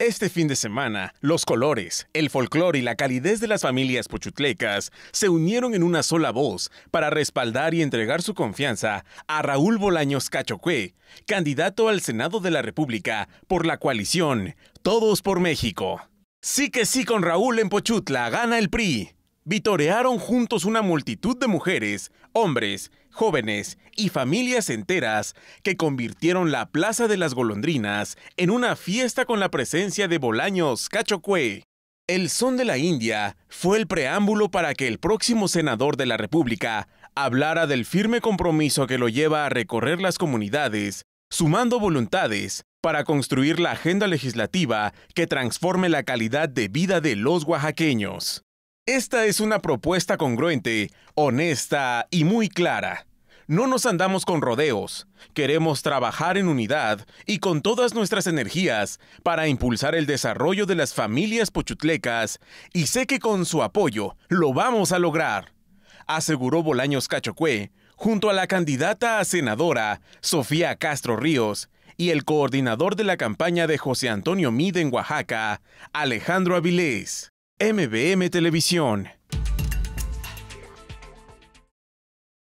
Este fin de semana, los colores, el folclor y la calidez de las familias pochutlecas se unieron en una sola voz para respaldar y entregar su confianza a Raúl Bolaños Cachoque, candidato al Senado de la República por la coalición Todos por México. Sí que sí con Raúl en Pochutla, gana el PRI. Vitorearon juntos una multitud de mujeres, hombres, jóvenes y familias enteras que convirtieron la Plaza de las Golondrinas en una fiesta con la presencia de Bolaños Cachocue. El son de la India fue el preámbulo para que el próximo senador de la República hablara del firme compromiso que lo lleva a recorrer las comunidades, sumando voluntades para construir la agenda legislativa que transforme la calidad de vida de los oaxaqueños. Esta es una propuesta congruente, honesta y muy clara. No nos andamos con rodeos, queremos trabajar en unidad y con todas nuestras energías para impulsar el desarrollo de las familias pochutlecas y sé que con su apoyo lo vamos a lograr, aseguró Bolaños Cachocué junto a la candidata a senadora Sofía Castro Ríos y el coordinador de la campaña de José Antonio Mide en Oaxaca, Alejandro Avilés. MBM Televisión.